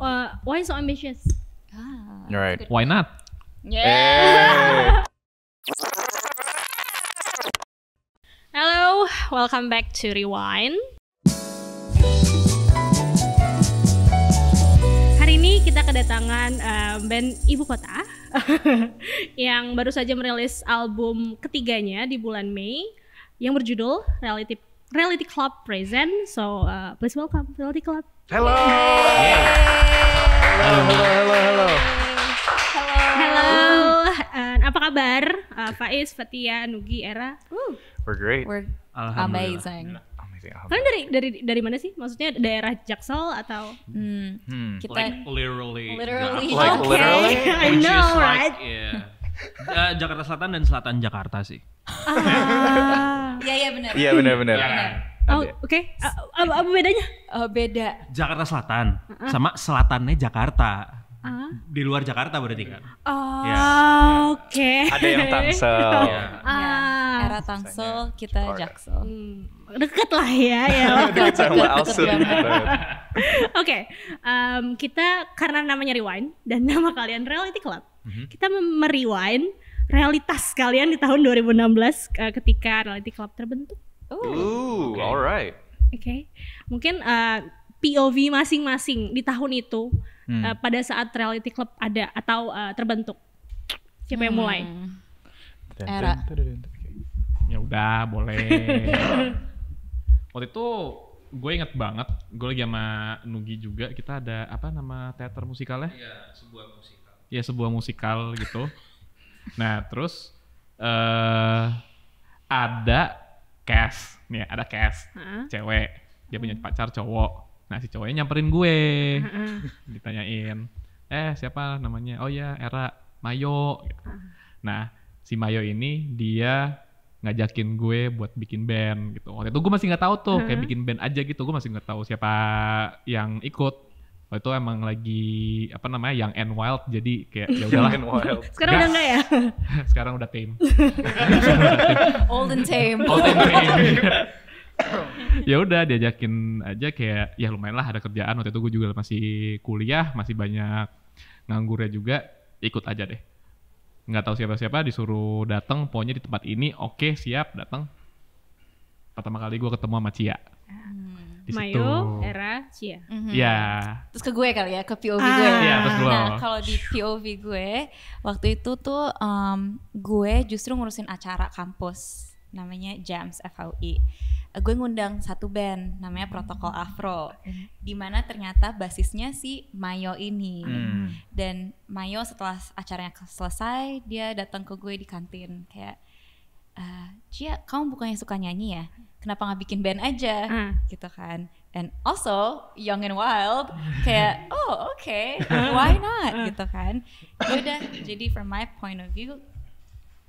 uh, why so ambitious? Ah, right. Why not? Yeah. Hey. Hello, welcome back to Rewind. Hari ini kita kedatangan um, band Ibu Kota yang baru saja merilis album ketiganya di bulan Mei yang berjudul Relative Reality Club present. So uh, please welcome Reality Club. Hello. Hello, hello, hello, hello. Hello. Hello. Uh, apa kabar? Uh, Faiz, Fatia, Nugi, Era. Ooh. We're great. We're amazing. Amazing. Kalian dari dari dari mana sih? Maksudnya daerah Jaksel atau? Hmm. hmm. Kita like literally. Literally. Like okay. literally. I know, right? Like, yeah. uh, Jakarta Selatan dan Selatan Jakarta sih. Ah. Iya iya benar. Iya benar benar. Iya, kan? Oke, apa, bedanya? Oh, beda. Jakarta Selatan uh -huh. sama selatannya Jakarta. uh Di luar Jakarta berarti kan? Oh, yeah. oke. Okay. Iya. Ada yang Tangsel. yeah. Iya. Yeah. era Tangsel, kita Jaksel. Hmm. Deket lah ya, ya. deket sama Alsun. Oke, kita karena namanya Rewind dan nama kalian Reality Club, mm-hmm. kita merewind realitas kalian di tahun 2016 uh, eh, ketika Reality Club terbentuk. Oh, Ooh, okay. alright. Oke, okay. mungkin uh, eh, POV masing-masing di tahun itu hmm. uh, pada saat Reality Club ada atau uh, terbentuk. Siapa hmm. yang mulai? Era. Ya udah, boleh. Waktu itu gue inget banget, gue lagi sama Nugi juga, kita ada apa nama teater musikalnya? Iya, sebuah musikal. Iya, sebuah musikal gitu. Nah terus uh, ada cash, nih ada cash, uh-huh. cewek, dia punya pacar cowok. Nah si cowoknya nyamperin gue, uh-huh. ditanyain, eh siapa namanya? Oh ya Era, Mayo. Uh-huh. Nah si Mayo ini dia ngajakin gue buat bikin band gitu. Waktu itu gue masih nggak tahu tuh, uh-huh. kayak bikin band aja gitu. Gue masih nggak tahu siapa yang ikut. Oh, itu emang lagi apa namanya yang and wild jadi kayak ya udahlah. wild. Sekarang Gas. udah enggak ya? Sekarang udah tame. Old and tame. Old and tame. ya udah diajakin aja kayak ya lumayan lah ada kerjaan waktu itu gue juga masih kuliah masih banyak nganggurnya juga ikut aja deh nggak tahu siapa-siapa disuruh datang pokoknya di tempat ini oke siap datang pertama kali gue ketemu sama Cia hmm di Mayo, situ. Era, Cia. Mm -hmm. Ya. Terus ke gue kali ya, ke POV ah. gue. Iya, terus gue. Nah, kalau di POV gue, waktu itu tuh um, gue justru ngurusin acara kampus namanya Jams Uh, Gue ngundang satu band namanya Protokol Afro, di mana ternyata basisnya si Mayo ini. Hmm. Dan Mayo setelah acaranya selesai, dia datang ke gue di kantin kayak uh, kamu bukannya suka nyanyi ya kenapa nggak bikin band aja Uh. gitu kan and also young and wild kayak oh oke okay, why not ah. gitu kan yaudah jadi from my point of view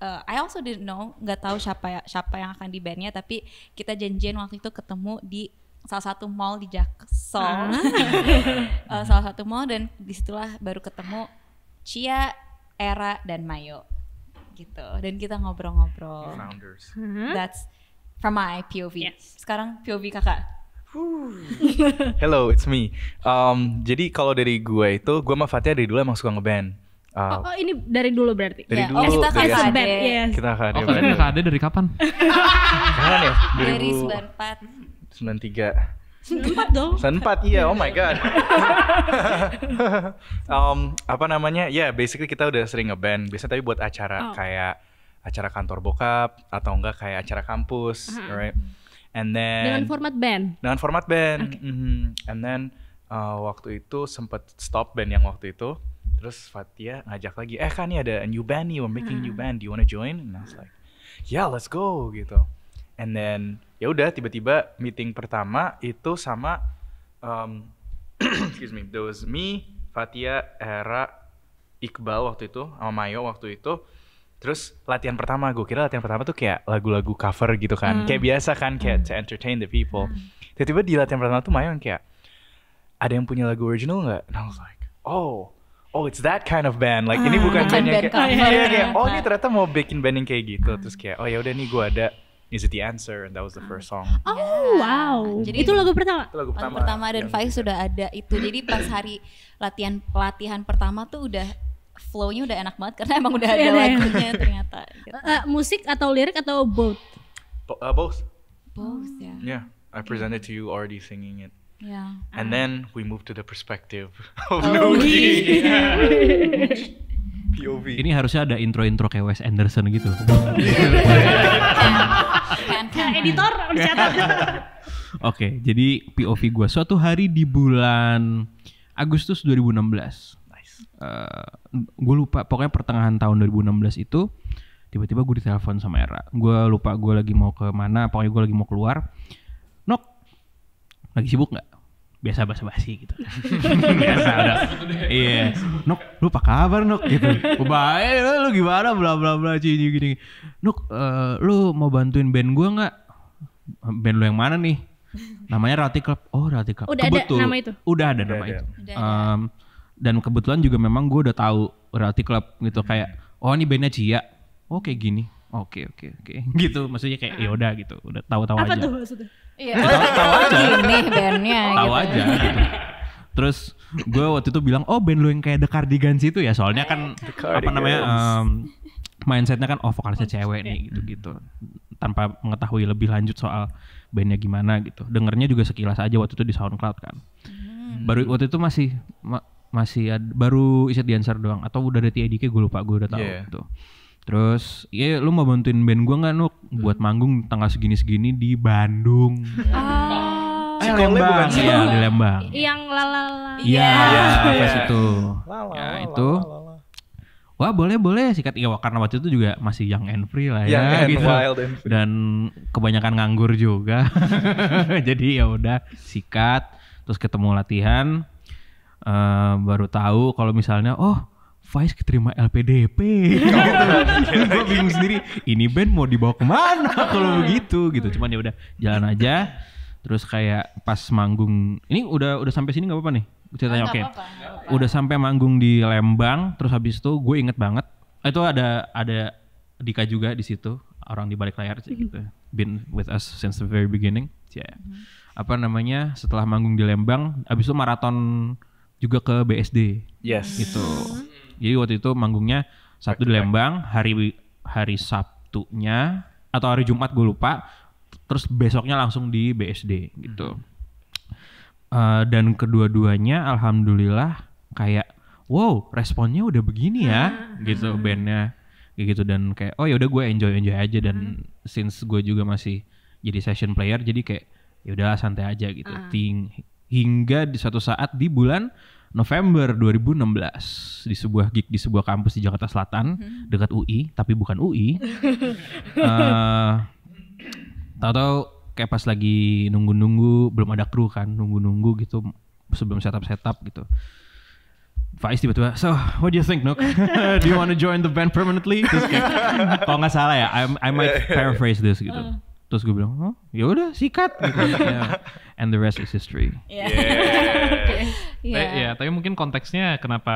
uh, I also didn't know nggak tahu siapa ya, siapa yang akan di bandnya tapi kita janjian waktu itu ketemu di salah satu mall di Jaksel uh, salah satu mall dan disitulah baru ketemu Cia Era dan Mayo gitu dan kita ngobrol-ngobrol founders hmm? that's from my POV yes. sekarang POV kakak Hello, it's me. Um, jadi kalau dari gue itu, gue sama Fatia dari dulu emang suka ngeband. Uh, oh, oh, ini dari dulu berarti. Dari yeah. Oh, dulu. Iya. Iya. Oh, kita dari band Yes. Kita KKD. Oh, kalian KKD dari kapan? kapan ya? Sembilan 93. Sempat dong. Sempat iya. Oh my god. um, apa namanya? Ya, yeah, basically kita udah sering ngeband. Biasanya tapi buat acara oh. kayak acara kantor bokap atau enggak kayak acara kampus, uh mm-hmm. -huh. right? And then dengan format band. Dengan format band. Okay. Mm -hmm. And then uh, waktu itu sempat stop band yang waktu itu. Terus Fatia ngajak lagi, eh kan nih ada a new band nih, we're making uh -huh. new mm-hmm. band, do you wanna join? And I was like, yeah let's go gitu. And then ya udah tiba-tiba meeting pertama itu sama um, excuse me those me Fatia Era Iqbal waktu itu sama Mayo waktu itu Terus latihan pertama gue kira latihan pertama tuh kayak lagu-lagu cover gitu kan, hmm. kayak biasa kan kayak hmm. to entertain the people. tiba hmm. Tiba-tiba di latihan pertama tuh Mayo yang kayak ada yang punya lagu original nggak? And I was like, oh, oh it's that kind of band. Like uh, ini ah, bukan band, yang kayak, iya, kayak, oh ini nah. ternyata mau bikin band yang kayak gitu. Terus kayak, oh ya udah nih gue ada Is It The Answer and that was the ah. first song. Oh yeah. wow. Jadi itu lagu pertama. Itu lagu pertama. pertama dan Faiz sudah ada itu. Jadi pas hari latihan pelatihan pertama tuh udah flow-nya udah enak banget karena emang udah iya, ada iya. lagunya ternyata. Gitu. Uh, musik atau lirik atau both? Bo uh, both. Both ya. Yeah. yeah, I presented to you already singing it. Yeah. And ah. then we move to the perspective of oh, Nogi. Yeah. POV. Ini harusnya ada intro-intro kayak Wes Anderson gitu. editor udah catat. Oke, jadi POV gue suatu hari di bulan Agustus 2016. Nice. Uh, eh, gue lupa, pokoknya pertengahan tahun 2016 itu tiba-tiba gue ditelepon sama Era. Gue lupa gue lagi mau ke mana, pokoknya gue lagi mau keluar. Nok, lagi sibuk nggak? biasa basa-basi gitu. biasa ada. Iya. Nuk, lu apa kabar nuk gitu. Baik, lu, lu gimana bla bla bla gini gini. nuk uh, eh, lu mau bantuin band gua nggak? Band lu yang mana nih? Namanya Rati Club. Oh, Rati Club. Udah Kebetul, ada nama itu. Udah ada nama itu. ada. Um, dan kebetulan juga memang gue udah tahu Rati Club gitu hmm. kayak oh ini bandnya Cia. Oh gini. Oke, okay, oke, okay, oke. Okay. Gitu maksudnya kayak ya udah gitu. Udah tahu-tahu aja. Apa tuh maksudnya? Iya. Tahu aja. Gini bandnya. Tahu gitu. aja. Gitu. Terus gue waktu itu bilang, oh band lu yang kayak The Cardigans itu ya, soalnya kan apa namanya um, mindsetnya kan oh vokalisnya cewek nih gitu-gitu. Tanpa mengetahui lebih lanjut soal bandnya gimana gitu. Dengernya juga sekilas aja waktu itu di SoundCloud kan. Hmm. Baru waktu itu masih ma masih ada, baru iset dancer doang atau udah ada TIDK gue lupa gue udah tahu yeah. gitu. Terus, ya lu mau bantuin band gue gak Nuk hmm. buat manggung tanggal segini-segini di Bandung. Ah. Eh, Lembang, iya, iya di Lembang. Yang lalala. Iya iya. iya, iya, pas itu. Ya itu. Wah boleh boleh sikat ya karena waktu itu juga masih young and free lah ya yeah, gitu wild and free. dan kebanyakan nganggur juga jadi ya udah sikat terus ketemu latihan uh, baru tahu kalau misalnya oh Vice keterima LPDP. gue bingung sendiri. Ini band mau dibawa kemana kalau begitu gitu. Cuman ya udah jalan aja. Terus kayak pas manggung, ini udah udah sampai sini nggak apa-apa nih ceritanya oke. Okay. Udah sampai manggung di Lembang, terus habis itu gue inget banget. Itu ada ada Dika juga di situ, orang di balik layar sih gitu. Been with us since the very beginning. Ya. Yeah. Mm-hmm. Apa namanya? Setelah manggung di Lembang, habis itu maraton juga ke BSD. Yes. Gitu. Mm -hmm jadi waktu itu manggungnya satu di Lembang, hari hari Sabtunya atau hari Jumat gue lupa. Terus besoknya langsung di BSD gitu. Hmm. Uh, dan kedua-duanya alhamdulillah kayak wow responnya udah begini ya hmm. gitu ah. bandnya kayak gitu dan kayak oh ya udah gue enjoy enjoy aja dan hmm. since gue juga masih jadi session player jadi kayak ya udah santai aja gitu. Hmm. Ting hingga di satu saat di bulan November 2016 di sebuah gig di sebuah kampus di Jakarta Selatan hmm. dekat UI tapi bukan UI. uh, eh, tahu-tahu kayak pas lagi nunggu-nunggu belum ada kru kan nunggu-nunggu gitu sebelum setup setup gitu. Faiz tiba-tiba, so what do you think, Nuk? do you want to join the band permanently? Terus kalau nggak salah ya, I, I might paraphrase this gitu. Uh. Terus gue bilang, oh, ya udah sikat. Gitu. yeah. And the rest is history. Yeah. yeah yeah. tapi, ya tapi mungkin konteksnya kenapa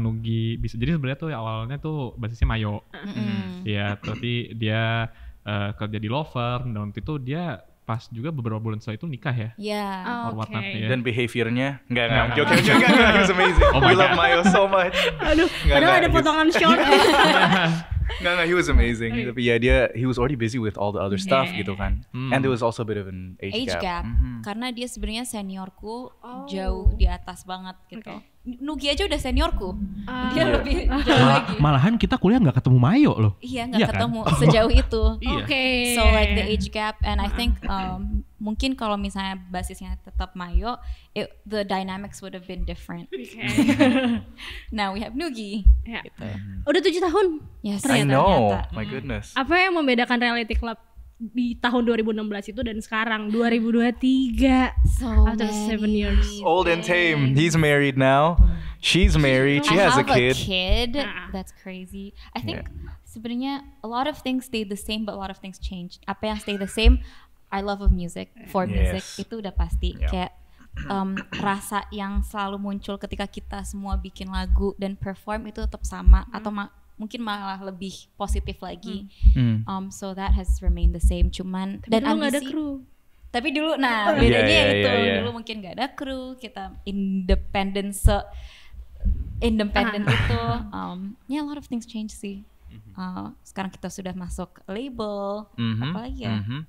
Nugi bisa jadi sebenarnya tuh awalnya tuh basisnya Mayo mm. ya tapi dia uh, kerja di law firm dan waktu itu dia pas juga beberapa bulan setelah itu nikah ya. Yeah. Oh, okay. Not, ya. Dan behaviornya nggak enggak nah, Joke joke enggak enggak amazing. Oh my We love Mayo so much. Aduh, enggak, padahal ada potongan short. Nggak, nggak, he was amazing. Tapi ya dia, he was already busy with all the other stuff yeah. gitu kan. Mm. And there was also a bit of an age, age gap. gap. Mm -hmm. Karena dia sebenarnya seniorku oh. jauh di atas banget gitu. Okay. Nugi aja udah seniorku, uh, dia yeah. lebih jauh Mal lagi. Malahan kita kuliah nggak ketemu Mayo loh. Iya nggak iya kan? ketemu kan? sejauh itu. Iya. Oke. Okay. So like the age gap and I think um, mungkin kalau misalnya basisnya tetap Mayo, it, the dynamics would have been different. Okay. Now nah, we have Nugi. Ya. Gitu. Mm-hmm. Udah tujuh tahun. Yes. Ternyata, I know. Ternyata. My mm-hmm. goodness. Apa yang membedakan reality club di tahun 2016 itu dan sekarang 2023 so after many. seven years old and tame he's married now she's married she I has a kid a kid uh-uh. that's crazy I think yeah. sebenarnya a lot of things stay the same but a lot of things change apa yang stay the same I love of music for yes. music itu udah pasti yep. kayak um, rasa yang selalu muncul ketika kita semua bikin lagu dan perform itu tetap sama hmm. atau ma mungkin malah lebih positif lagi hmm. hmm. um, so that has remained the same cuman tapi dan dulu ada kru tapi dulu nah oh, iya, bedanya yeah, yeah, iya, itu yeah, yeah. dulu mungkin gak ada kru kita independen se independen ah. itu um, ya yeah, a lot of things change sih mhm. uh, sekarang kita sudah masuk label mm -hmm. apalagi ya mm -hmm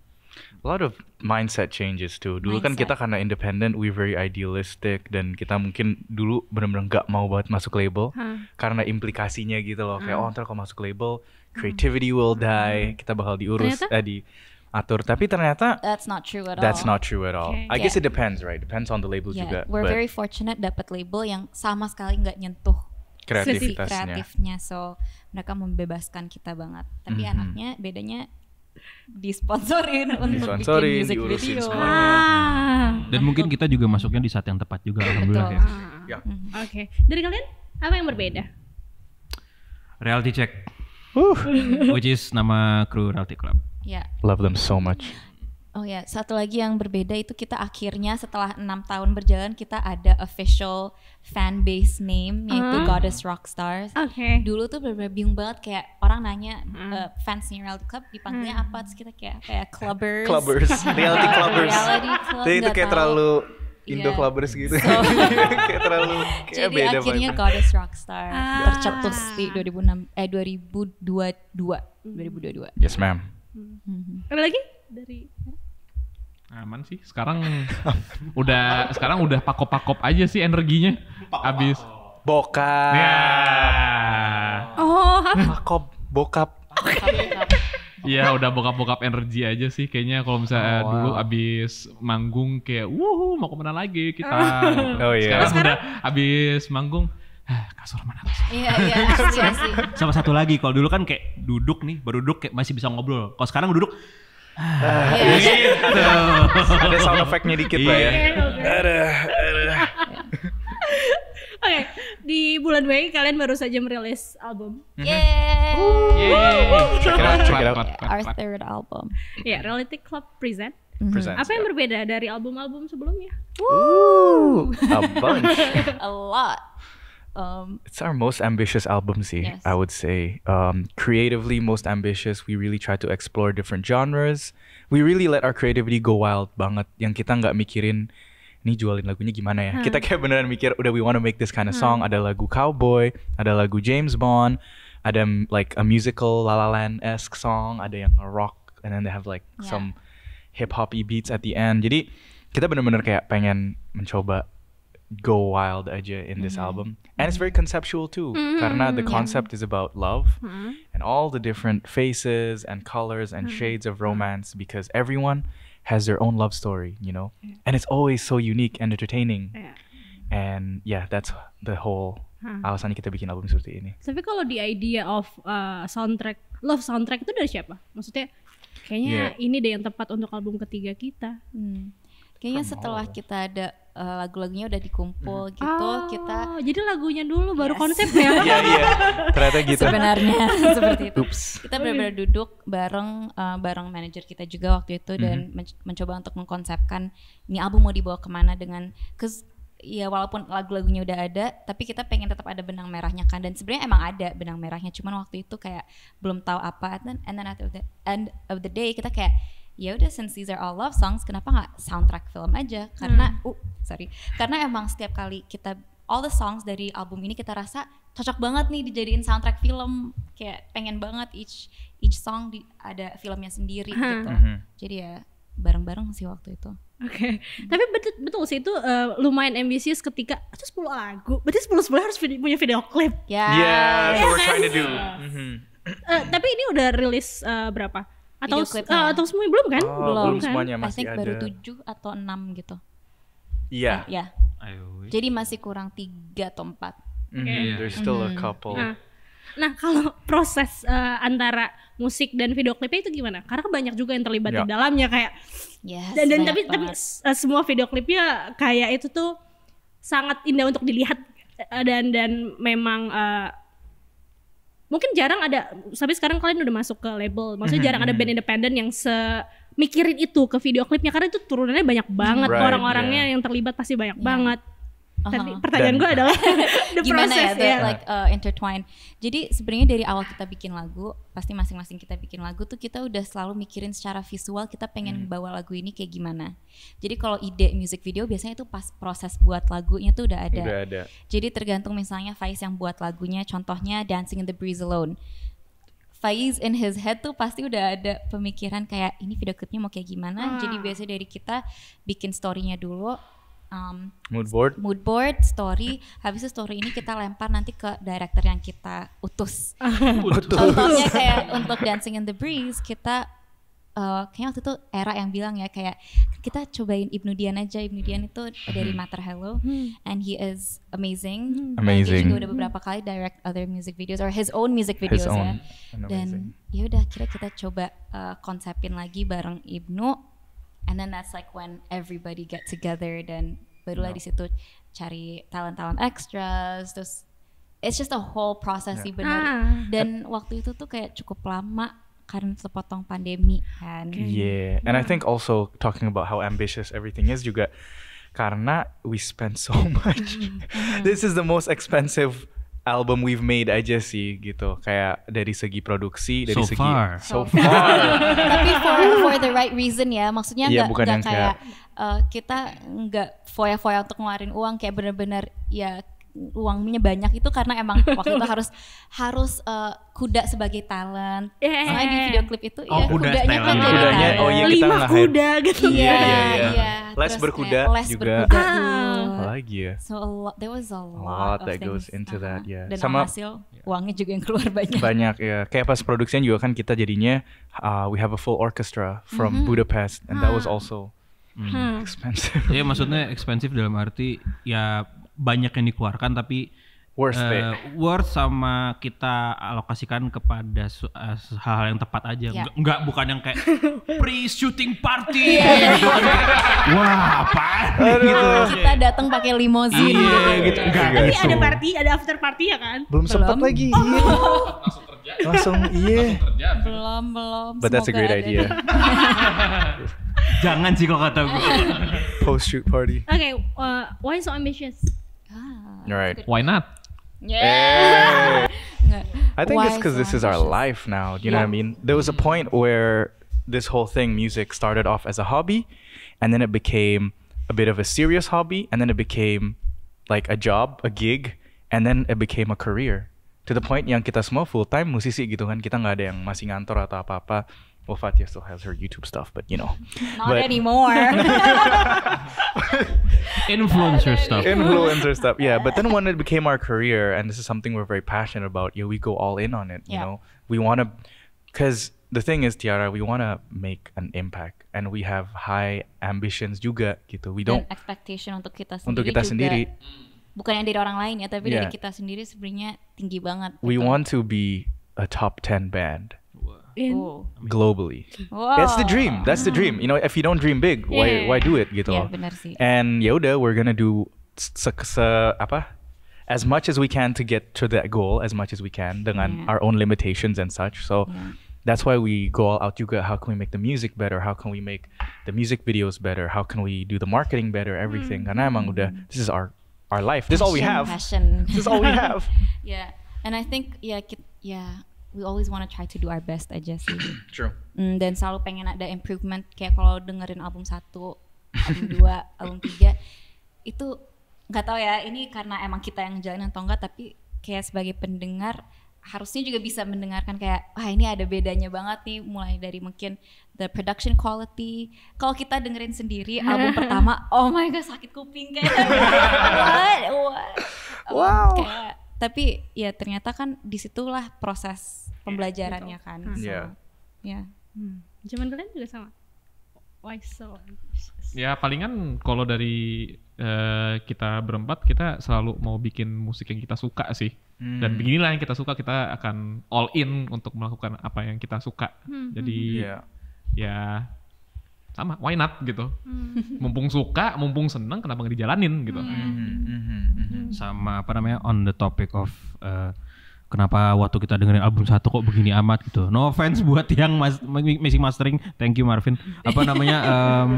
a lot of mindset changes tuh. Dulu kan mindset. kan kita karena independent, we very idealistic dan kita mungkin dulu benar-benar nggak mau banget masuk label huh. karena implikasinya gitu loh. Kayak oh ntar kalau masuk label, creativity will die, hmm. kita bakal diurus ternyata? eh, diatur. Tapi ternyata that's not true at all. That's not true at all. Okay. I guess yeah. it depends, right? Depends on the label yeah. juga. We're very fortunate dapat label yang sama sekali nggak nyentuh kreativitasnya. kreatifnya. So mereka membebaskan kita banget. Tapi mm -hmm. anaknya bedanya disponsorin untuk bikin music video. Semuanya. Ah. Dan mungkin kita juga masuknya di saat yang tepat juga alhamdulillah Betul. ya. ya. Hmm. Oke. Okay. Dari kalian apa yang berbeda? Reality check. Uh. Which is nama kru Reality Club. Yeah. Love them so much. Oh ya, satu lagi yang berbeda itu kita akhirnya setelah enam tahun berjalan kita ada official fan base name yaitu uh hmm. -huh. Goddess Rockstars. Oke. Okay. Dulu tuh bener-bener bingung banget kayak orang nanya uh. Hmm. Uh, eh, fansnya Reality Club dipanggilnya uh. apa terus kita kayak kayak clubbers. Clubbers, reality clubbers. reality club. Jadi itu kayak tahu. terlalu iya. Indo yeah. clubbers gitu so, kayak terlalu kayak jadi beda akhirnya Goddess Rockstar ah. tercetus di 2006 eh 2022 2022 yes ma'am mm -hmm. ada lagi dari aman sih sekarang udah sekarang udah pakop-pakop aja sih energinya habis bokap ya. oh pakop bokap Iya udah bokap-bokap energi aja sih kayaknya kalau misalnya oh, wow. dulu abis manggung kayak wuh mau kemana lagi kita oh, iya. sekarang, sekarang udah abis manggung eh, kasur mana kasur. Iya, iya, iya, iya Sama satu lagi, kalau dulu kan kayak duduk nih, baru duduk kayak masih bisa ngobrol. Kalau sekarang duduk, Ah, yeah. gitu. ada sound effectnya dikit yeah. lah ya. Iya, ada, ada. Oke, di bulan Mei kalian baru saja merilis album. Mhm. Yeah. Our third album. Ya, yeah, Reality Club Present. Mhm. Present. Apa yang ya. berbeda dari album-album sebelumnya? Woo! a bunch. a lot. Um, it's our most ambitious album, see. Eh, yes. I would say. Um, creatively, most ambitious. We really try to explore different genres. We really let our creativity go wild banget. Yang kita nggak mikirin, ini jualin lagunya gimana ya. Hmm. Kita kayak beneran mikir, udah we wanna make this kind of hmm. song. Ada lagu Cowboy, ada lagu James Bond, ada mm, like a musical La La Land-esque song, ada yang rock, and then they have like yeah. some hip-hop beats at the end. Jadi kita bener-bener kayak pengen mencoba go wild aja in this mm-hmm. album and it's very conceptual too mm-hmm. the concept yeah. is about love mm-hmm. and all the different faces and colors and mm-hmm. shades of romance because everyone has their own love story you know yeah. and it's always so unique and entertaining yeah. and yeah that's the whole Hah. Hmm. alasannya kita bikin album seperti ini. Tapi kalau di idea of uh, soundtrack, love soundtrack itu dari siapa? Maksudnya kayaknya yeah. ini deh yang tepat untuk album ketiga kita. Hmm. Kayaknya setelah kita ada uh, lagu-lagunya udah dikumpul hmm. gitu, oh, kita jadi lagunya dulu baru yes. konsep ya. Iya iya. Ternyata gitu. Sebenarnya seperti itu. Oops. Kita benar-benar duduk bareng uh, bareng manajer kita juga waktu itu hmm. dan mm-hmm. menc- mencoba untuk mengkonsepkan ini album mau dibawa kemana dengan cause ya walaupun lagu-lagunya udah ada tapi kita pengen tetap ada benang merahnya kan dan sebenarnya emang ada benang merahnya cuman waktu itu kayak belum tahu apa and then, and at the end of the day kita kayak ya udah since these are all love songs kenapa nggak soundtrack film aja karena hmm. uh sorry karena emang setiap kali kita all the songs dari album ini kita rasa cocok banget nih dijadiin soundtrack film kayak pengen banget each each song di, ada filmnya sendiri hmm. gitu hmm. jadi ya bareng-bareng sih waktu itu Oke, okay. Hmm. tapi betul, betul sih itu uh, lumayan ambisius ketika itu 10 lagu. Berarti 10 sepuluh harus vid punya video klip. Ya. Yeah. Yeah, yeah, so we're Mm -hmm. uh, tapi ini udah rilis uh, berapa? atau uh, atau semuanya belum kan? Oh, belum, belum kan? semuanya masih ada. baru tujuh atau enam gitu. Iya. Yeah. Iya. yeah. Jadi masih kurang tiga atau empat Mm -hmm. yeah. There's mhm. still mm -hmm. a couple. Nah, nah kalau proses uh, antara musik dan video klipnya itu gimana? Karena kan banyak juga yang terlibat yeah. di dalamnya kayak yes, dan, dan tapi banget. tapi uh, eh, semua video klipnya kayak itu tuh sangat indah untuk dilihat dan dan memang uh, mungkin jarang ada tapi sekarang kalian udah masuk ke label maksudnya jarang ada hmm, band hmm. independen yang se mikirin itu ke video klipnya karena itu turunannya banyak banget right, orang-orangnya yeah. yang terlibat pasti banyak yeah. banget uh pertanyaan gue adalah the gimana ya process, ya, the, yeah. like uh, intertwine. Jadi sebenarnya dari awal kita bikin lagu, pasti masing-masing kita bikin lagu tuh kita udah selalu mikirin secara visual kita pengen hmm. bawa lagu ini kayak gimana. Jadi kalau ide music video biasanya itu pas proses buat lagunya tuh udah ada. Udah ada. Jadi tergantung misalnya Faiz yang buat lagunya, contohnya Dancing in the Breeze Alone. Faiz in his head tuh pasti udah ada pemikiran kayak ini video clipnya mau kayak gimana. Hmm. Jadi biasanya dari kita bikin storynya dulu, um, mood board mood board story habis itu story ini kita lempar nanti ke director yang kita utus contohnya kayak untuk Dancing in the Breeze kita uh, kayaknya waktu itu era yang bilang ya kayak kita cobain Ibnu Dian aja Ibnu Dian itu dari hmm. Mater Hello hmm. and he is amazing hmm. amazing dia juga udah beberapa kali direct other music videos or his own music videos his ya dan ya udah kira kita coba uh, konsepin lagi bareng Ibnu and then that's like when everybody get together dan barulah no. di situ cari talent-talent extras terus it's just a whole process yeah. sih benar ah. dan waktu itu tuh kayak cukup lama karena sepotong pandemi kan iya. yeah and yeah. I think also talking about how ambitious everything is juga karena we spend so much mm-hmm. this is the most expensive album we've made aja sih gitu kayak dari segi produksi dari so segi far. so oh. far tapi for for the right reason ya maksudnya iya, nggak ya, bukan gak kayak, kayak uh, kita nggak foya-foya untuk ngeluarin uang kayak bener-bener ya uangnya banyak itu karena emang waktu itu harus harus uh, kuda sebagai talent. Yeah. Soalnya di video klip itu oh, ya kuda kudanya kan kudanya, oh, iya, kita lima kuda gitu. Iya, iya. iya. iya. iya. Les berkuda juga. Berkuda ah, apalagi ya so a lot, there was a lot, a lot that things. goes into uh -huh. that ya yeah. sama hasil yeah. uangnya juga yang keluar banyak banyak ya kayak pas produksinya juga kan kita jadinya uh, we have a full orchestra from mm -hmm. Budapest and that was ah. also hmm. Hmm. expensive ya maksudnya expensive dalam arti ya banyak yang dikeluarkan tapi worth eh, uh, it. worth sama kita alokasikan kepada eh, hal-hal uh, yang tepat aja yeah. nggak bukan yang kayak pre shooting party iya. gitu, kan. wah apa gitu kita datang pakai limousine iya yeah, gitu enggak iya, iya, tapi gitu. ada party ada after party ya kan belum, belum. sempat lagi oh. iya. langsung kerja langsung iya langsung belum belum but that's a great ada. idea jangan sih kok kata gue post shoot party okay uh, why so ambitious ah, Alright, right. Why not? Yeah. I think Why it's because this is our life now. You yeah. know what I mean? There was a point where this whole thing, music, started off as a hobby, and then it became a bit of a serious hobby, and then it became like a job, a gig, and then it became a career. To the point yang kita semua full time musisi gitu kan, kita nggak ada yang masih ngantor atau apa-apa. Well, Fatia still has her YouTube stuff, but you know. Not but... anymore. Influencer stuff. Influencer stuff, yeah. But then when it became our career, and this is something we're very passionate about, yeah, we go all in on it. Yeah. You know, we want to, because the thing is, Tiara, we want to make an impact, and we have high ambitions juga gitu. We don't. expectation untuk kita sendiri. Untuk kita juga. sendiri. Bukan yang dari orang lain ya, tapi yeah. dari kita sendiri sebenarnya tinggi banget. Gitu. We want to be a top 10 band in oh. globally. That's the dream. That's the dream. You know, if you don't dream big, why yeah. why do it gitu yeah, Benar sih. And Yoda, we're gonna do se, se apa? As much as we can to get to that goal as much as we can dengan yeah. our own limitations and such. So yeah. that's why we go all out juga how can we make the music better how can we make the music videos better how can we do the marketing better everything mm. karena emang udah mm. this is our our life this is all we have passion. this is all we have yeah and I think yeah yeah we always wanna try to do our best aja sih. True. Mm, dan selalu pengen ada improvement kayak kalau dengerin album satu, album dua, album tiga itu nggak tahu ya ini karena emang kita yang jalan atau enggak tapi kayak sebagai pendengar harusnya juga bisa mendengarkan kayak wah ini ada bedanya banget nih mulai dari mungkin the production quality kalau kita dengerin sendiri album pertama oh my god sakit kuping kayak what what wow kayak tapi ya ternyata kan disitulah proses iya, pembelajarannya kan hmm. yeah. ya yeah. Hmm. zaman kalian juga sama why so ya palingan kalau dari uh, kita berempat kita selalu mau bikin musik yang kita suka sih hmm. dan beginilah yang kita suka kita akan all in untuk melakukan apa yang kita suka hmm. jadi hmm, yeah. ya sama why not gitu hmm. mumpung suka mumpung seneng kenapa nggak dijalanin gitu hmm. Hmm. sama apa namanya on the topic of uh, kenapa waktu kita dengerin album satu kok begini amat gitu. No offense buat yang mas, mastering, thank you Marvin. Apa namanya? Um,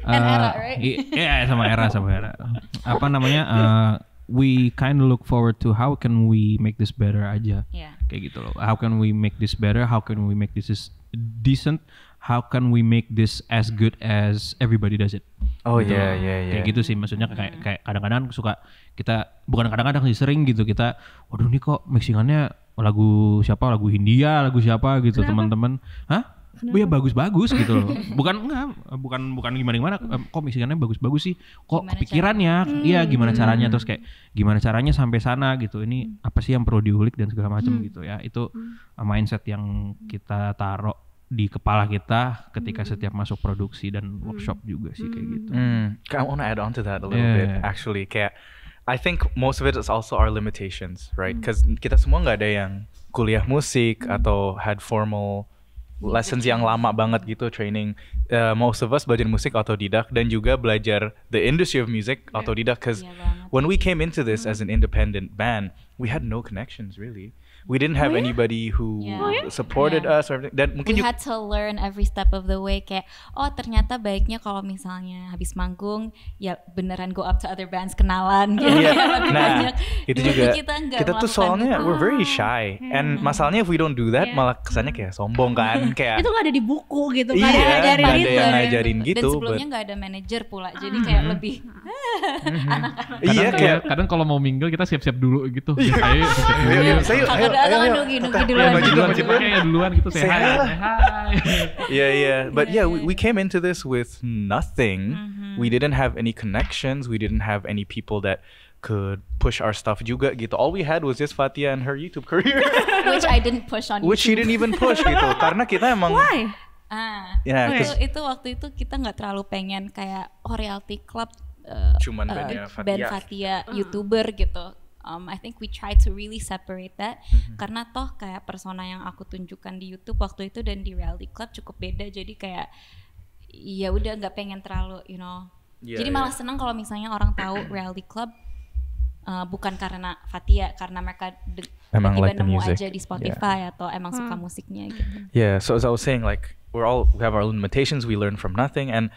uh, era, right? yeah, sama era, sama era. Apa namanya? Uh, we kind of look forward to how can we make this better aja. Yeah. Kayak gitu loh. How can we make this better? How can we make this is decent? how can we make this as good as everybody does it? Oh iya gitu. yeah, iya yeah, iya. Yeah. Kayak gitu sih maksudnya kayak kayak kadang-kadang suka kita bukan kadang-kadang sih sering gitu kita waduh ini kok mixingannya lagu siapa lagu Hindia, lagu siapa gitu teman-teman. Hah? Oh Ya bagus-bagus gitu loh. Bukan enggak, bukan bukan gimana-gimana. Kok mixingannya bagus-bagus sih. Kok gimana kepikirannya? Iya, hmm. gimana hmm. caranya terus kayak gimana caranya sampai sana gitu. Ini hmm. apa sih yang perlu diulik dan segala macam hmm. gitu ya. Itu hmm. mindset yang kita taruh di kepala kita ketika hmm. setiap masuk produksi dan hmm. workshop juga sih kayak gitu. Mm. I want to add on to that a little yeah. bit actually kayak I think most of it is also our limitations, right? Because mm. kita semua nggak ada yang kuliah musik mm. atau had formal iya. lessons yang lama banget gitu training. Uh, most of us belajar musik autodidak dan juga belajar the industry of music yeah. autodidak. Because yeah, iya when we came into this as an independent band, we had no connections really. We didn't have oh, yeah? anybody who yeah. Oh, yeah? supported yeah. us or everything. Dan mungkin we had to learn every step of the way kayak oh ternyata baiknya kalau misalnya habis manggung ya beneran go up to other bands kenalan gitu. Yeah. Iya. nah, banyak. itu juga kita, kita tuh soalnya itu. we're very shy hmm. and hmm. masalahnya if we don't do that yeah. malah kesannya kayak sombong kan hmm. kayak itu nggak ada di buku gitu kan. Iya, ada, ada yang ngajarin gitu. Dan sebelumnya nggak gak ada manager pula jadi hmm. kayak mm -hmm. lebih mm -hmm. anak-anak. Iya kadang kalau mau mingle kita siap-siap dulu gitu. Iya. Ayo, ayo, ayo, ayo, ayo, duluan. gitu. Say iya, iya. hi, Yeah, yeah. But yeah, we, we iya. came into this with nothing. Mm-hmm. We didn't have any connections. We didn't have any people that could push our stuff juga gitu. All we had was just Fatia and her YouTube career. Which I didn't push on Which YouTube. she didn't even push gitu. Karena kita emang... Why? Ah, ah. yeah, itu, itu waktu itu kita nggak terlalu pengen kayak oh reality club Uh, cuman uh, band eh, ya, Fatia, band Fatia mm. youtuber gitu um, I think we try to really separate that mm-hmm. karena toh kayak persona yang aku tunjukkan di YouTube waktu itu dan di reality club cukup beda jadi kayak ya udah nggak pengen terlalu you know yeah, jadi iya. malah yeah. seneng kalau misalnya orang tahu reality club uh, bukan karena Fatia karena mereka emang like nemu music. aja di Spotify yeah. atau emang hmm. suka musiknya hmm. gitu yeah so as I was saying like we're all we have our limitations we learn from nothing and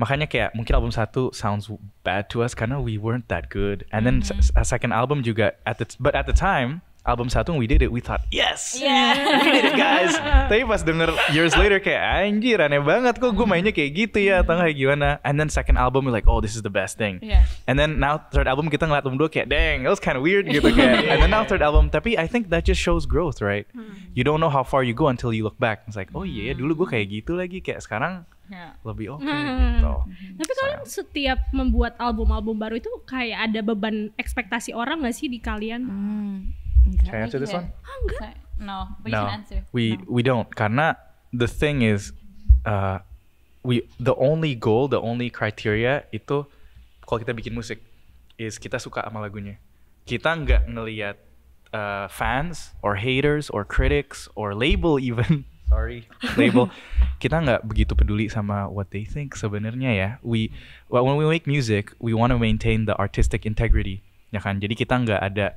makanya kayak mungkin album satu sounds bad to us karena we weren't that good and then mm -hmm. second album juga at the but at the time album satu we did it we thought yes yeah. we did it guys tapi pas denger years later kayak anjir aneh banget kok gue mainnya kayak gitu ya atau kayak gimana and then second album we like oh this is the best thing yeah. and then now third album kita ngeliat album dua kayak dang it was kind of weird gitu kayak and then now third album tapi I think that just shows growth right hmm. you don't know how far you go until you look back it's like oh iya yeah, dulu gue kayak gitu lagi kayak sekarang yeah. lebih oke okay, hmm. gitu. Tapi kalian kalian setiap membuat album-album baru itu kayak ada beban ekspektasi orang gak sih di kalian? Hmm. Can answer this one? Oh, enggak. No, we no, can answer. We no. we don't karena the thing is uh, we the only goal, the only criteria itu kalau kita bikin musik is kita suka sama lagunya. Kita nggak ngelihat uh, fans or haters or critics or label even sorry label kita nggak begitu peduli sama what they think sebenarnya ya we well, when we make music we want to maintain the artistic integrity ya kan jadi kita nggak ada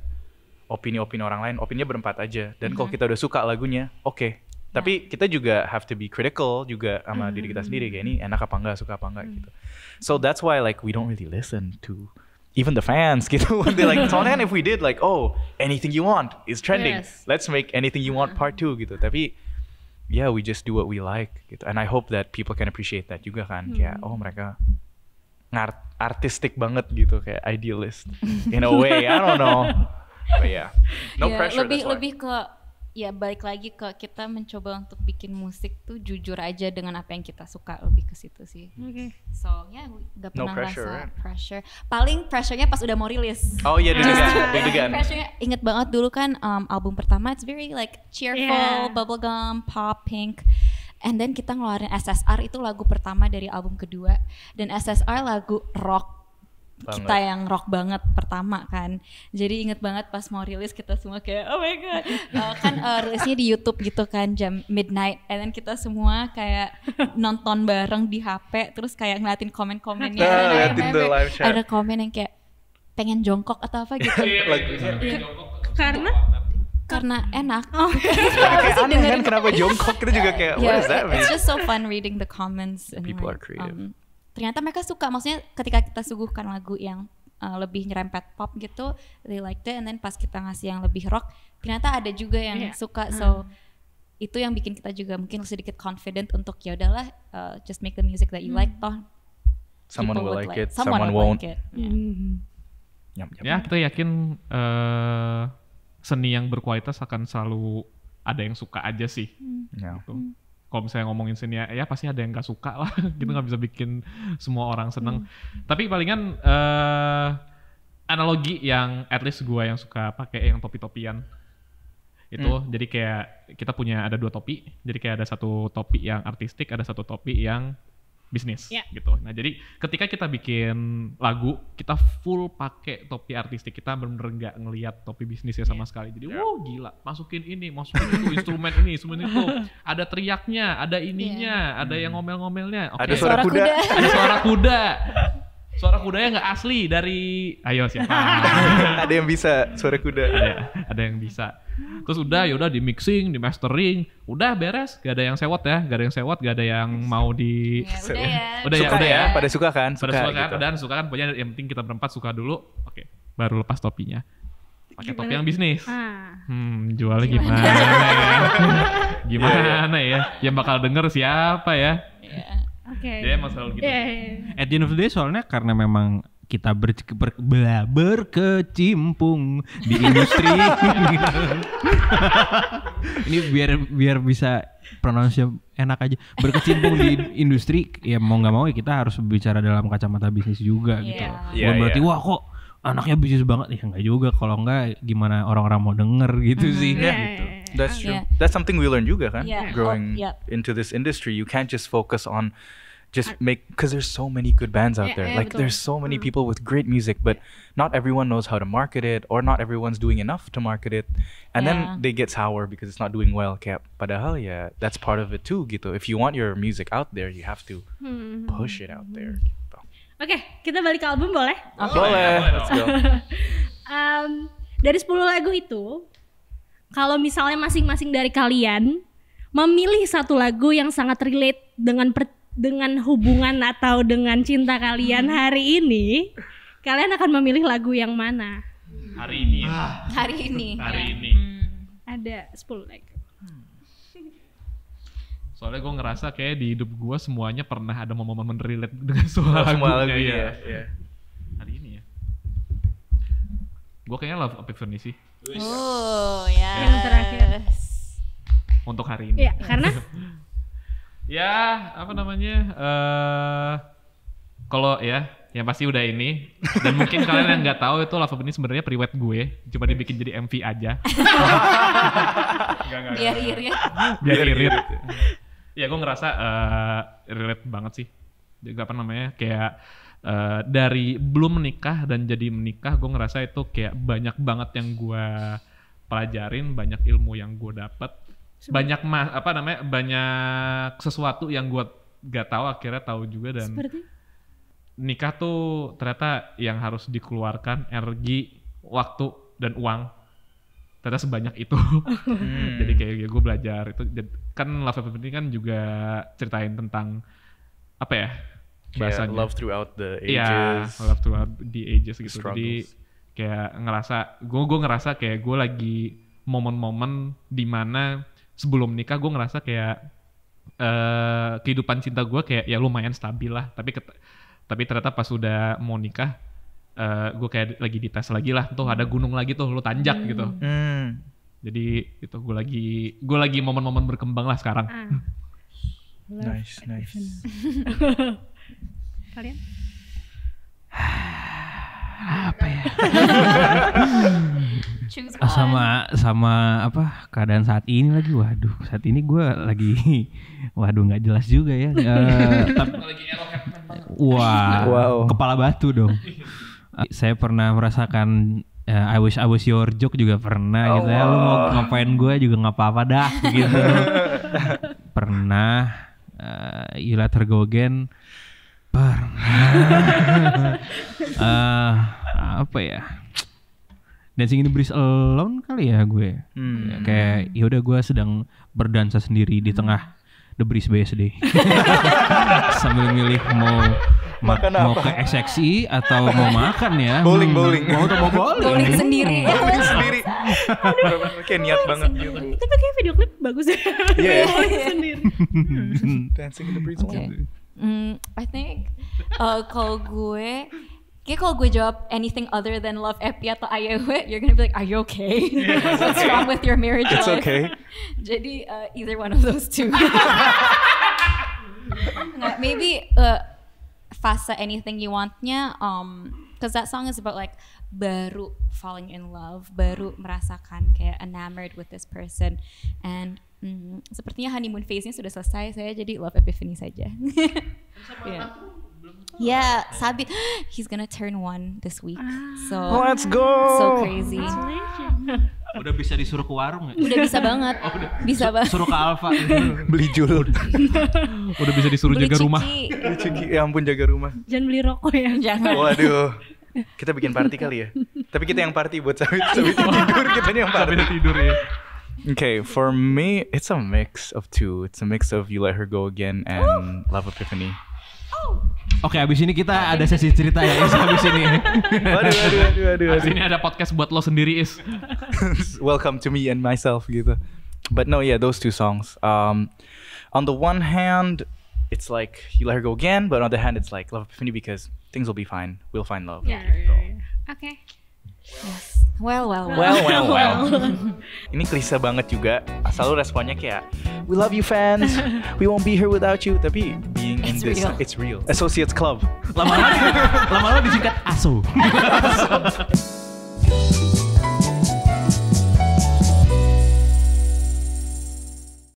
opini-opini orang lain opininya berempat aja dan mm -hmm. kalau kita udah suka lagunya oke okay. Yeah. tapi ya. kita juga have to be critical juga sama mm -hmm. diri kita mhm. sendiri kayak ini enak apa enggak suka apa enggak mm -hmm. gitu so that's why like we don't really listen to even the fans gitu they like Tonan if we did like oh anything you want is trending yes. let's make anything you want part 2 gitu tapi yeah we just do what we like gitu and I hope that people can appreciate that juga kan hmm. kayak oh mereka ngart artistik banget gitu kayak idealist in a way I don't know but yeah no yeah, pressure lebih that's why. lebih ke ya balik lagi ke kita mencoba untuk bikin musik tuh jujur aja dengan apa yang kita suka lebih ke situ sih. Hmm. Oke. Okay. So ya gak pernah no pressure, rasa right? pressure. Paling pressurenya pas udah mau rilis. Oh iya deg-degan. deg-degan. Pressurenya inget banget dulu kan um, album pertama it's very like cheerful, yeah. bubblegum, pop, pink. And then kita ngeluarin SSR itu lagu pertama dari album kedua dan SSR lagu rock banget. kita yang rock banget pertama kan. Jadi inget banget pas mau rilis kita semua kayak oh my god. uh, kan uh, rilisnya di YouTube gitu kan jam midnight and then kita semua kayak nonton bareng di HP terus kayak ngeliatin komen-komennya. Nah, ngeliatin live chat. Ada komen yang kayak pengen jongkok atau apa gitu. Iya, iya, iya. Karena karena enak. Oh, okay. aneh kan kenapa jongkok kita juga kayak yeah, what is that It's just so fun reading the comments and people like, are um, creative. Um, ternyata mereka suka maksudnya ketika kita suguhkan lagu yang uh, lebih nyerempet pop gitu they like that and then pas kita ngasih yang lebih rock ternyata ada juga yang yeah. suka hmm. so hmm. itu yang bikin kita juga mungkin sedikit confident untuk ya udahlah uh, just make the music that you hmm. like toh someone will like, it someone, someone won't like it. Hmm. Yeah. Mm. Yep, yep. ya kita yakin uh, seni yang berkualitas akan selalu ada yang suka aja sih hmm. yeah. gitu. mm kalau misalnya ngomongin seni ya, ya pasti ada yang nggak suka lah kita nggak bisa bikin semua orang seneng hmm. tapi palingan uh, analogi yang at least gue yang suka pakai yang topi-topian itu hmm. jadi kayak kita punya ada dua topi jadi kayak ada satu topi yang artistik ada satu topi yang bisnis yeah. gitu. Nah jadi ketika kita bikin lagu kita full pakai topi artistik kita benar-benar nggak ngelihat topi bisnisnya sama yeah. sekali. Jadi yeah. wow gila masukin ini masukin itu instrumen ini instrumen itu ada teriaknya ada ininya yeah. ada yang hmm. ngomel-ngomelnya. Okay. Ada suara, kuda. ada suara kuda. Suara kudanya nggak asli dari ayo siapa? ada yang bisa suara kuda. Ada, iya, ada yang bisa. Terus udah ya udah di mixing, di mastering, udah beres, gak ada yang sewot ya, gak ada yang sewot, gak ada yang iya, mau di iya, ya, udah ya. udah ya, udah ya. Pada suka kan? Suka, Pada suka kan, gitu. dan suka kan punya yang penting kita berempat suka dulu. Oke, baru lepas topinya. Pakai topi yang bisnis. Ah. Hmm, jualnya gimana, gimana iya, ya? gimana ya? Yang bakal denger siapa ya? Oke. Okay. Dia emang selalu gitu. Yeah, yeah. At the end of the day soalnya karena memang kita ber, ber, ber, berkecimpung di industri. Ini biar biar bisa pronuncia enak aja. Berkecimpung di industri ya mau nggak mau ya kita harus bicara dalam kacamata bisnis juga yeah. gitu. Yeah, Bukan berarti iya. wah kok anaknya bisnis banget ya nggak juga kalau nggak gimana orang-orang mau denger gitu mm, sih yeah, gitu. Iya, iya. That's true. Yeah. That's something we learn juga kan yeah. growing oh, yeah. into this industry. You can't just focus on just make because there's so many good bands out there Yeah. like there's so many mm. people with great music but not everyone knows how to market it or not everyone's doing enough to market it and yeah. then they get sour because it's not doing well Cap. But padahal uh, yeah that's part of it too gitu if you want your music out there you have to hmm. push it out there oke okay, kita balik ke album boleh okay. boleh let's go um, dari 10 lagu itu kalau misalnya masing-masing dari kalian memilih satu lagu yang sangat relate dengan per dengan hubungan atau dengan cinta kalian hmm. hari ini, kalian akan memilih lagu yang mana? Hari ini. Ya. Ah. Hari ini. hari ya. ini. Hmm. Ada 10 lagu. Hmm. Soalnya gue ngerasa kayak di hidup gue semuanya pernah ada momen-momen relate dengan suara oh, lagu lagu ya. ya. Hari ini ya. Gue kayaknya Love Epiphany sih. Oh, yes. Ya. Yang terakhir. Untuk hari ini. Ya, karena ya apa namanya uh, kalau ya yang pasti udah ini dan mungkin kalian yang nggak tahu itu Lava ini sebenarnya priwet gue cuma dibikin jadi MV aja gak, gak, biar irit biar irit ya gue ngerasa uh, relate banget sih juga apa namanya kayak uh, dari belum menikah dan jadi menikah gue ngerasa itu kayak banyak banget yang gue pelajarin banyak ilmu yang gue dapet banyak mas apa namanya banyak sesuatu yang gue gak tahu akhirnya tahu juga dan Seperti? nikah tuh ternyata yang harus dikeluarkan energi waktu dan uang ternyata sebanyak itu hmm. jadi kayak ya gue belajar itu kan love everything kan juga ceritain tentang apa ya bahasanya yeah, love throughout the iya, ages ya, love throughout the ages gitu struggles. jadi kayak ngerasa gue gue ngerasa kayak gue lagi momen-momen dimana sebelum nikah gue ngerasa kayak uh, kehidupan cinta gue kayak ya lumayan stabil lah tapi tapi ternyata pas sudah mau nikah uh, eh, gue kayak lagi dites lagi lah tuh ada gunung lagi tuh lu tanjak hmm. gitu hmm. jadi itu gue lagi gue lagi momen-momen berkembang lah sekarang ah. nice nice kalian apa ya sama sama apa keadaan saat ini lagi waduh saat ini gue lagi waduh nggak jelas juga ya eh, wah wow. kepala batu dong saya pernah merasakan uh, I wish I was your joke juga pernah oh, gitu ya lu mau oh, ngapain gue juga nggak apa-apa dah gitu pernah uh, you let her go again lapar. uh, apa ya? Dancing in the Breeze Alone kali ya gue. Hmm. Ya, kayak ya udah gue sedang berdansa sendiri di hmm. tengah The Breeze BSD. Sambil milih mau makan mau apa? ke SXI atau mau makan ya bowling bowling mau atau mau bowling bowling sendiri bowling sendiri kayak niat banget gitu tapi kayak video klip bagus ya yeah. Ya. sendiri dancing in the breeze okay. Mm, I think uh, kalau gue Kayak kalau gue jawab anything other than love Epi atau Ayewe, you're gonna be like, are you okay? What's wrong with your marriage It's life? okay. Jadi, uh, either one of those two. nah, maybe uh, fasa anything you wantnya, um, cause that song is about like baru falling in love, baru merasakan kayak enamored with this person, and Hmm, sepertinya honeymoon phase-nya sudah selesai. Saya jadi love epiphany saja. yeah. Yeah, Sabit, he's gonna turn one this week. Ah. So let's go. So crazy. udah bisa disuruh ke warung ya? Udah bisa banget. Oh, udah. Bisa banget. Suruh ke Alfa. beli julur. udah bisa disuruh beli jaga cici. rumah. Beli cici. Ya ampun jaga rumah. Jangan beli rokok ya. Jangan. Waduh. Kita bikin party kali ya. Tapi kita yang party buat Sabit. Sabit tidur, kita yang party. Sabit tidur ya. Okay, for me, it's a mix of two. It's a mix of You Let Her Go Again and Love Epiphany. Oh. Oke, abis ini kita ada sesi cerita ya, Is, abis ini. Waduh, waduh, waduh, waduh. Abis ini ada podcast buat lo sendiri, Is. Welcome to me and myself, gitu. But no, yeah, those two songs. Um, on the one hand, it's like You Let Her Go Again, but on the other hand, it's like Love Epiphany because things will be fine. We'll find love. Yeah. Okay. Yes. Well, well, well, well, well. well. Ini klise banget juga. Asal lu responnya kayak We love you fans. We won't be here without you. Tapi being in this, real. it's real. Associates Club. Lama-lama, lama-lama disingkat ASO.